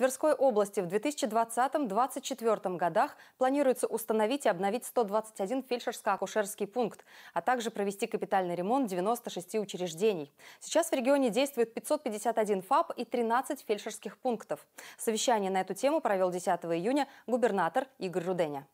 Тверской области в 2020-2024 годах планируется установить и обновить 121 фельдшерско-акушерский пункт, а также провести капитальный ремонт 96 учреждений. Сейчас в регионе действует 551 ФАП и 13 фельдшерских пунктов. Совещание на эту тему провел 10 июня губернатор Игорь Руденя.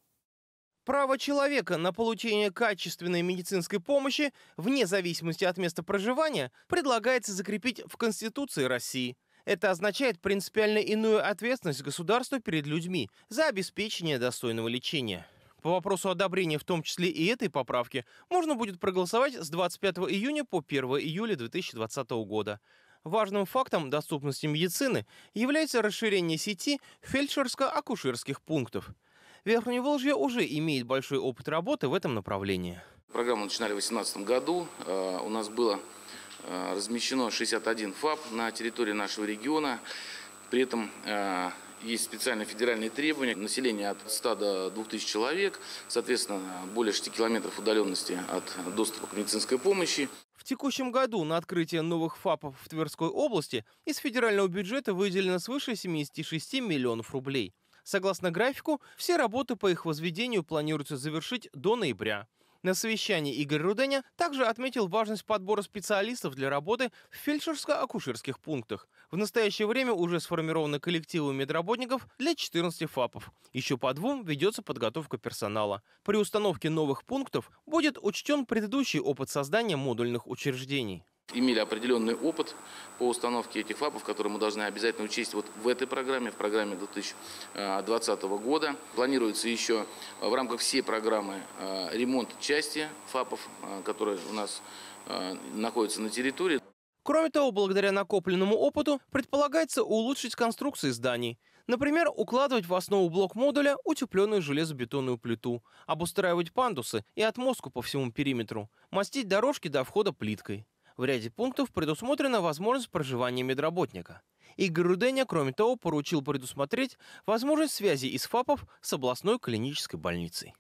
Право человека на получение качественной медицинской помощи, вне зависимости от места проживания, предлагается закрепить в Конституции России – это означает принципиально иную ответственность государства перед людьми за обеспечение достойного лечения. По вопросу одобрения в том числе и этой поправки можно будет проголосовать с 25 июня по 1 июля 2020 года. Важным фактом доступности медицины является расширение сети фельдшерско-акушерских пунктов. Верхнее Волжье уже имеет большой опыт работы в этом направлении. Программу начинали в 2018 году. Э, у нас было Э, размещено 61 ФАП на территории нашего региона. При этом э, есть специальные федеральные требования. Население от 100 до 2000 человек, соответственно, более 6 километров удаленности от доступа к медицинской помощи. В текущем году на открытие новых ФАПов в Тверской области из федерального бюджета выделено свыше 76 миллионов рублей. Согласно графику, все работы по их возведению планируется завершить до ноября. На совещании Игорь Руденя также отметил важность подбора специалистов для работы в фельдшерско-акушерских пунктах. В настоящее время уже сформированы коллективы медработников для 14 ФАПов. Еще по двум ведется подготовка персонала. При установке новых пунктов будет учтен предыдущий опыт создания модульных учреждений имели определенный опыт по установке этих ФАПов, которые мы должны обязательно учесть вот в этой программе, в программе 2020 года. Планируется еще э, в рамках всей программы э, ремонт части ФАПов, э, которые у нас находятся на территории. Кроме того, благодаря накопленному опыту предполагается улучшить конструкции зданий. Например, укладывать в основу блок модуля утепленную железобетонную плиту, обустраивать пандусы и отмостку по всему периметру, мастить дорожки до входа плиткой. В ряде пунктов предусмотрена возможность проживания медработника. Игорь Руденя, кроме того, поручил предусмотреть возможность связи из ФАПов с областной клинической больницей.